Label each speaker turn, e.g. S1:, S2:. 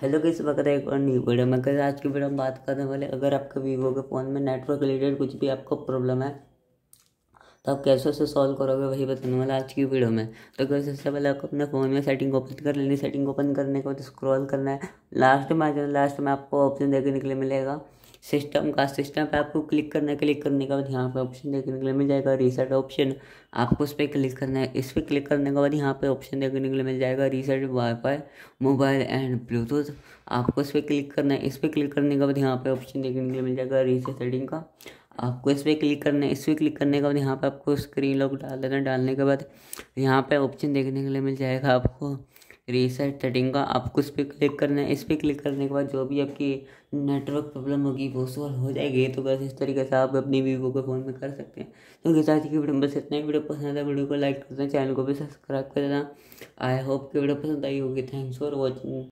S1: hello कैसे वक्त एक और न्यू वीडियो में कैसे आज की वीडियो में बात करने वाले अगर आपके वीवो के फ़ोन में नेटवर्क रिलेटेड कुछ भी आपको प्रॉब्लम है तो आप कैसे उसे सॉल्व करोगे वही बताने वाला आज की वीडियो में तो कैसे सबसे पहले आपको अपने फ़ोन में सेटिंग ओपन कर लेनी सेटिंग ओपन करने के बाद स्क्रॉल करना है लास्ट में आ जाए लास्ट में आपको ऑप्शन देखने के लिए मिलेगा सिस्टम का सिस्टम पे आपको क्लिक करना है क्लिक करने के बाद यहाँ पे ऑप्शन देखने के लिए मिल जाएगा रीसेट ऑप्शन आपको उस पर क्लिक करना है इस पर क्लिक करने के बाद यहाँ पे ऑप्शन देखने के लिए मिल जाएगा reset wifi mobile and Bluetooth आपको उस पर क्लिक करना है इस पर क्लिक करने के बाद यहाँ पे ऑप्शन देखने के लिए मिल जाएगा रीसेट सेटिंग का आपको इस पर क्लिक करना है इस पर क्लिक करने के बाद यहाँ पे आपको स्क्रीन लॉक डाल देना डालने के बाद यहाँ पे ऑप्शन देखने के लिए मिल जाएगा आपको रीसेट सेटिंग का आपको इस पर क्लिक करना है इस पर क्लिक करने के बाद जो भी आपकी नेटवर्क प्रॉब्लम होगी वो सॉल्व हो जाएगी तो बस इस तरीके से आप अपनी वीवो के फ़ोन में कर सकते हैं तो किसान की वीडियो बस इतना ही वीडियो पसंद है वीडियो को लाइक कर देना चैनल को भी सब्सक्राइब कर देना आई होप की वीडियो पसंद आई होगी थैंक्स फॉर वॉचिंग